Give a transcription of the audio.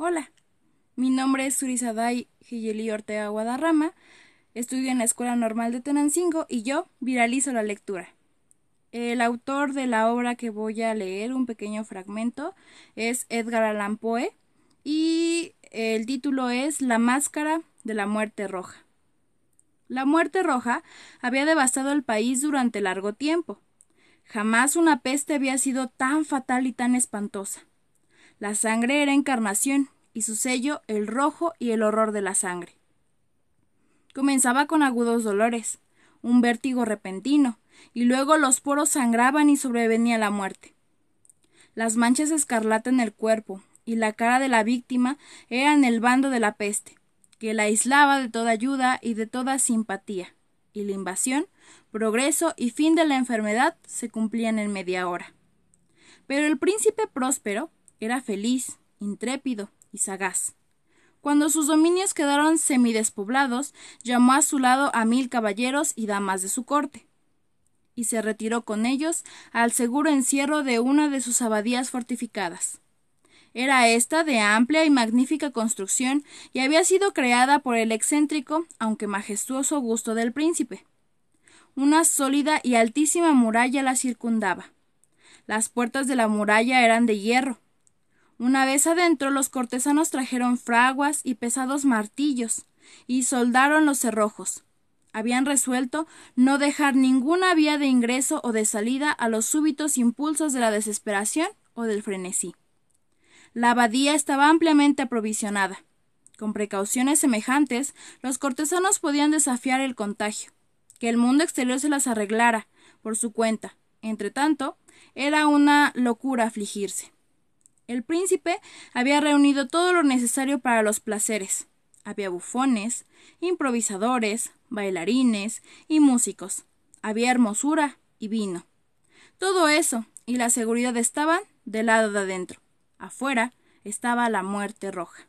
Hola, mi nombre es Surizaday Gigeli Ortega Guadarrama, estudio en la Escuela Normal de Tenancingo y yo viralizo la lectura. El autor de la obra que voy a leer, un pequeño fragmento, es Edgar Allan Poe y el título es La máscara de la muerte roja. La muerte roja había devastado el país durante largo tiempo. Jamás una peste había sido tan fatal y tan espantosa. La sangre era encarnación, y su sello el rojo y el horror de la sangre. Comenzaba con agudos dolores, un vértigo repentino, y luego los poros sangraban y sobrevenía la muerte. Las manchas escarlata en el cuerpo y la cara de la víctima eran el bando de la peste, que la aislaba de toda ayuda y de toda simpatía, y la invasión, progreso y fin de la enfermedad se cumplían en media hora. Pero el príncipe próspero era feliz, intrépido y sagaz. Cuando sus dominios quedaron semidespoblados, llamó a su lado a mil caballeros y damas de su corte, y se retiró con ellos al seguro encierro de una de sus abadías fortificadas. Era esta de amplia y magnífica construcción y había sido creada por el excéntrico, aunque majestuoso gusto del príncipe. Una sólida y altísima muralla la circundaba. Las puertas de la muralla eran de hierro, una vez adentro los cortesanos trajeron fraguas y pesados martillos, y soldaron los cerrojos. Habían resuelto no dejar ninguna vía de ingreso o de salida a los súbitos impulsos de la desesperación o del frenesí. La abadía estaba ampliamente aprovisionada. Con precauciones semejantes, los cortesanos podían desafiar el contagio, que el mundo exterior se las arreglara por su cuenta. Entre tanto, era una locura afligirse. El príncipe había reunido todo lo necesario para los placeres. Había bufones, improvisadores, bailarines y músicos. Había hermosura y vino. Todo eso y la seguridad estaban del lado de adentro. Afuera estaba la muerte roja.